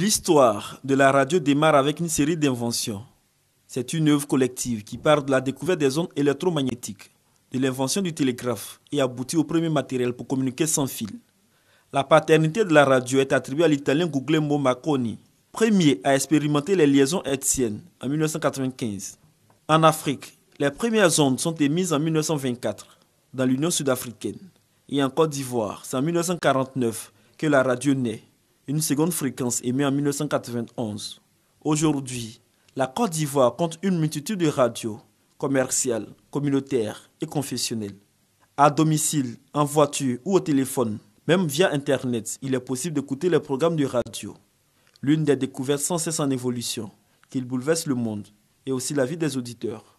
L'histoire de la radio démarre avec une série d'inventions. C'est une œuvre collective qui part de la découverte des ondes électromagnétiques, de l'invention du télégraphe et aboutit au premier matériel pour communiquer sans fil. La paternité de la radio est attribuée à l'italien Guglielmo Marconi, premier à expérimenter les liaisons hertziennes en 1995. En Afrique, les premières ondes sont émises en 1924 dans l'Union sud-africaine et en Côte d'Ivoire, c'est en 1949 que la radio naît. Une seconde fréquence émise en 1991. Aujourd'hui, la Côte d'Ivoire compte une multitude de radios commerciales, communautaires et confessionnelles. À domicile, en voiture ou au téléphone, même via Internet, il est possible d'écouter les programmes de radio. L'une des découvertes sans cesse en évolution, qu'il bouleverse le monde et aussi la vie des auditeurs.